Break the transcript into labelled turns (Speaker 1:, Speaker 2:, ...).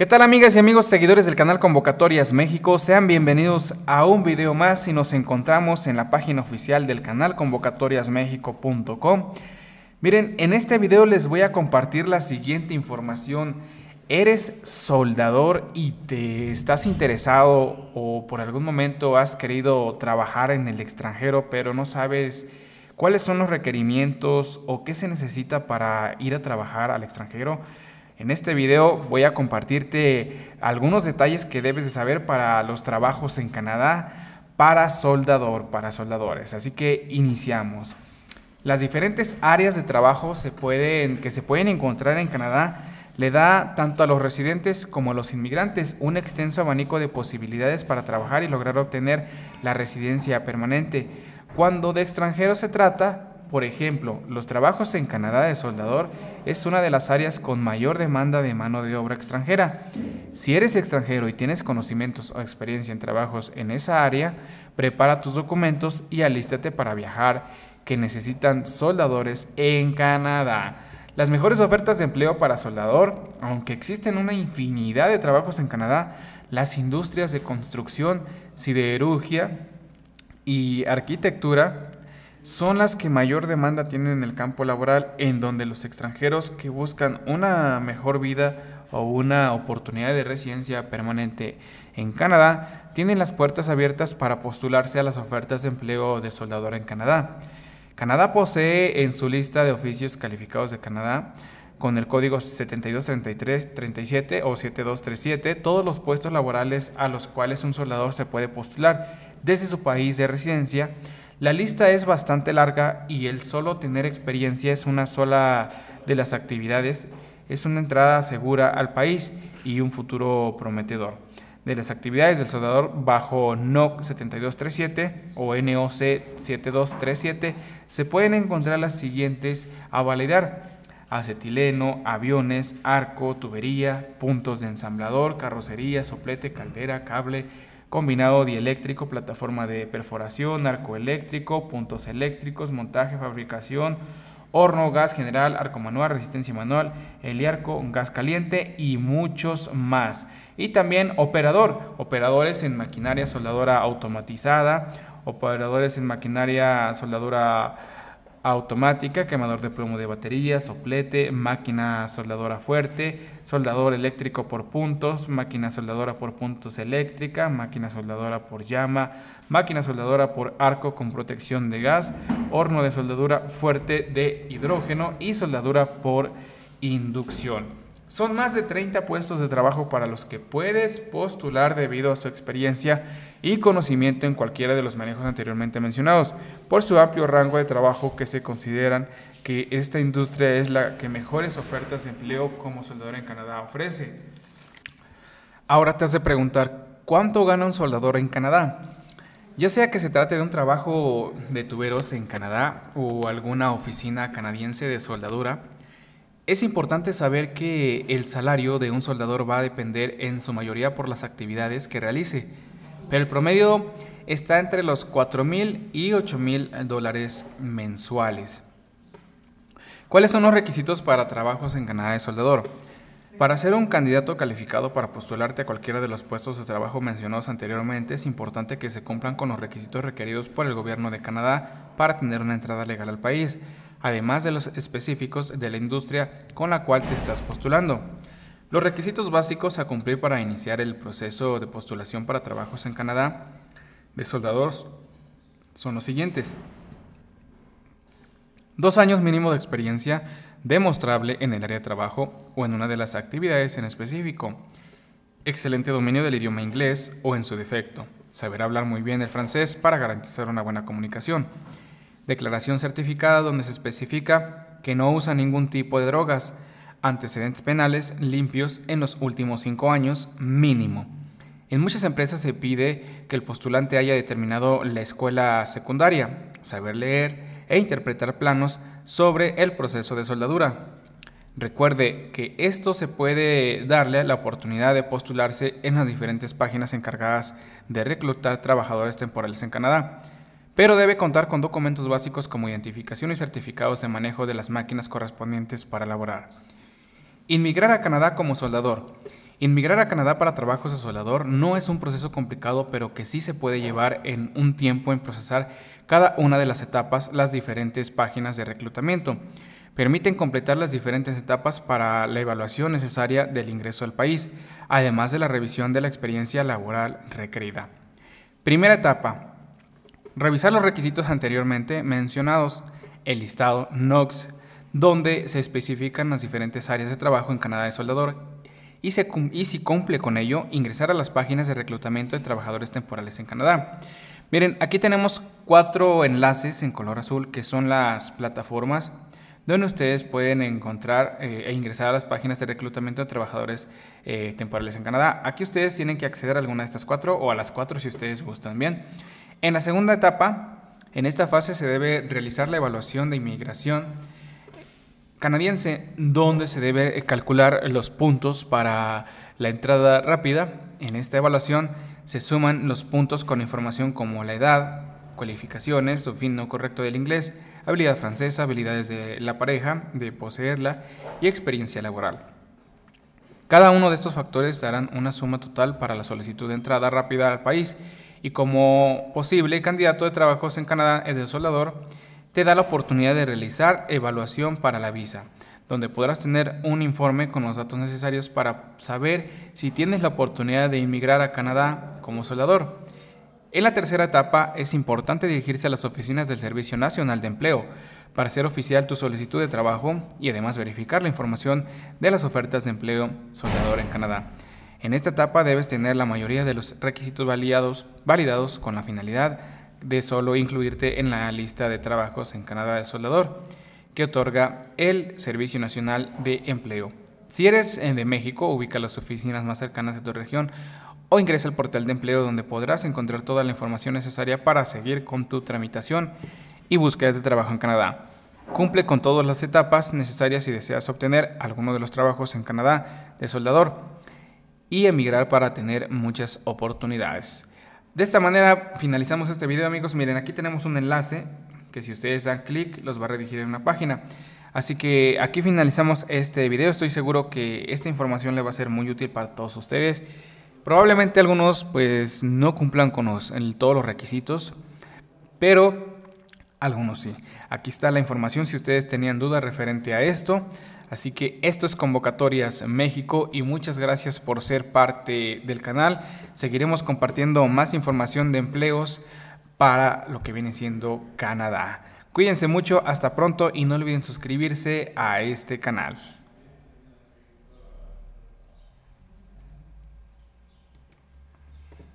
Speaker 1: ¿Qué tal amigas y amigos seguidores del canal Convocatorias México? Sean bienvenidos a un video más y nos encontramos en la página oficial del canal convocatoriasmexico.com. Miren, en este video les voy a compartir la siguiente información. ¿Eres soldador y te estás interesado o por algún momento has querido trabajar en el extranjero pero no sabes cuáles son los requerimientos o qué se necesita para ir a trabajar al extranjero? En este video voy a compartirte algunos detalles que debes de saber para los trabajos en Canadá para soldador, para soldadores. Así que iniciamos. Las diferentes áreas de trabajo que se pueden encontrar en Canadá le da tanto a los residentes como a los inmigrantes un extenso abanico de posibilidades para trabajar y lograr obtener la residencia permanente. Cuando de extranjero se trata, por ejemplo, los trabajos en Canadá de soldador es una de las áreas con mayor demanda de mano de obra extranjera. Si eres extranjero y tienes conocimientos o experiencia en trabajos en esa área, prepara tus documentos y alístate para viajar, que necesitan soldadores en Canadá. Las mejores ofertas de empleo para soldador, aunque existen una infinidad de trabajos en Canadá, las industrias de construcción, siderurgia y arquitectura son las que mayor demanda tienen en el campo laboral, en donde los extranjeros que buscan una mejor vida o una oportunidad de residencia permanente en Canadá tienen las puertas abiertas para postularse a las ofertas de empleo de soldador en Canadá. Canadá posee en su lista de oficios calificados de Canadá con el código 723337 o 7237 todos los puestos laborales a los cuales un soldador se puede postular desde su país de residencia la lista es bastante larga y el solo tener experiencia es una sola de las actividades, es una entrada segura al país y un futuro prometedor. De las actividades del soldador bajo NOC 7237 o NOC 7237 se pueden encontrar las siguientes a validar acetileno, aviones, arco, tubería, puntos de ensamblador, carrocería, soplete, caldera, cable, combinado dieléctrico, plataforma de perforación, arco eléctrico, puntos eléctricos, montaje, fabricación, horno, gas general, arco manual, resistencia manual, heliarco, gas caliente y muchos más. Y también operador, operadores en maquinaria soldadora automatizada, operadores en maquinaria soldadora automática, quemador de plomo de batería, soplete, máquina soldadora fuerte, soldador eléctrico por puntos, máquina soldadora por puntos eléctrica, máquina soldadora por llama, máquina soldadora por arco con protección de gas, horno de soldadura fuerte de hidrógeno y soldadura por inducción. Son más de 30 puestos de trabajo para los que puedes postular debido a su experiencia y conocimiento en cualquiera de los manejos anteriormente mencionados, por su amplio rango de trabajo que se consideran que esta industria es la que mejores ofertas de empleo como soldador en Canadá ofrece. Ahora te has de preguntar, ¿cuánto gana un soldador en Canadá? Ya sea que se trate de un trabajo de tuberos en Canadá o alguna oficina canadiense de soldadura, es importante saber que el salario de un soldador va a depender en su mayoría por las actividades que realice, pero el promedio está entre los $4,000 y $8,000 dólares mensuales. ¿Cuáles son los requisitos para trabajos en Canadá de soldador? Para ser un candidato calificado para postularte a cualquiera de los puestos de trabajo mencionados anteriormente, es importante que se cumplan con los requisitos requeridos por el gobierno de Canadá para tener una entrada legal al país además de los específicos de la industria con la cual te estás postulando. Los requisitos básicos a cumplir para iniciar el proceso de postulación para trabajos en Canadá de soldadores son los siguientes. Dos años mínimo de experiencia demostrable en el área de trabajo o en una de las actividades en específico. Excelente dominio del idioma inglés o en su defecto. Saber hablar muy bien el francés para garantizar una buena comunicación declaración certificada donde se especifica que no usa ningún tipo de drogas, antecedentes penales limpios en los últimos cinco años mínimo. En muchas empresas se pide que el postulante haya determinado la escuela secundaria, saber leer e interpretar planos sobre el proceso de soldadura. Recuerde que esto se puede darle la oportunidad de postularse en las diferentes páginas encargadas de reclutar trabajadores temporales en Canadá pero debe contar con documentos básicos como identificación y certificados de manejo de las máquinas correspondientes para elaborar. Inmigrar a Canadá como soldador. Inmigrar a Canadá para trabajos de soldador no es un proceso complicado, pero que sí se puede llevar en un tiempo en procesar cada una de las etapas, las diferentes páginas de reclutamiento. Permiten completar las diferentes etapas para la evaluación necesaria del ingreso al país, además de la revisión de la experiencia laboral requerida. Primera etapa, revisar los requisitos anteriormente mencionados, el listado NOx, donde se especifican las diferentes áreas de trabajo en Canadá de soldador y, y si cumple con ello, ingresar a las páginas de reclutamiento de trabajadores temporales en Canadá. Miren, aquí tenemos cuatro enlaces en color azul que son las plataformas donde ustedes pueden encontrar eh, e ingresar a las páginas de reclutamiento de trabajadores eh, temporales en Canadá. Aquí ustedes tienen que acceder a alguna de estas cuatro o a las cuatro si ustedes gustan bien. En la segunda etapa, en esta fase se debe realizar la evaluación de inmigración canadiense, donde se debe eh, calcular los puntos para la entrada rápida. En esta evaluación se suman los puntos con información como la edad, cualificaciones o fin no correcto del inglés, habilidad francesa, habilidades de la pareja, de poseerla y experiencia laboral. Cada uno de estos factores darán una suma total para la solicitud de entrada rápida al país y como posible candidato de trabajos en Canadá, el soldador, te da la oportunidad de realizar evaluación para la visa, donde podrás tener un informe con los datos necesarios para saber si tienes la oportunidad de inmigrar a Canadá como soldador. En la tercera etapa es importante dirigirse a las oficinas del Servicio Nacional de Empleo para hacer oficial tu solicitud de trabajo y además verificar la información de las ofertas de empleo soldador en Canadá. En esta etapa debes tener la mayoría de los requisitos validados, con la finalidad de solo incluirte en la lista de trabajos en Canadá de soldador que otorga el Servicio Nacional de Empleo. Si eres eh, de México, ubica las oficinas más cercanas a tu región o ingresa al portal de empleo donde podrás encontrar toda la información necesaria para seguir con tu tramitación y búsquedas de trabajo en Canadá. Cumple con todas las etapas necesarias si deseas obtener alguno de los trabajos en Canadá de soldador y emigrar para tener muchas oportunidades. De esta manera finalizamos este video amigos. Miren, aquí tenemos un enlace que si ustedes dan clic los va a redirigir a una página. Así que aquí finalizamos este video. Estoy seguro que esta información le va a ser muy útil para todos ustedes. Probablemente algunos pues no cumplan con todos los requisitos, pero algunos sí. Aquí está la información si ustedes tenían dudas referente a esto. Así que esto es Convocatorias México y muchas gracias por ser parte del canal. Seguiremos compartiendo más información de empleos para lo que viene siendo Canadá. Cuídense mucho, hasta pronto y no olviden suscribirse a este canal.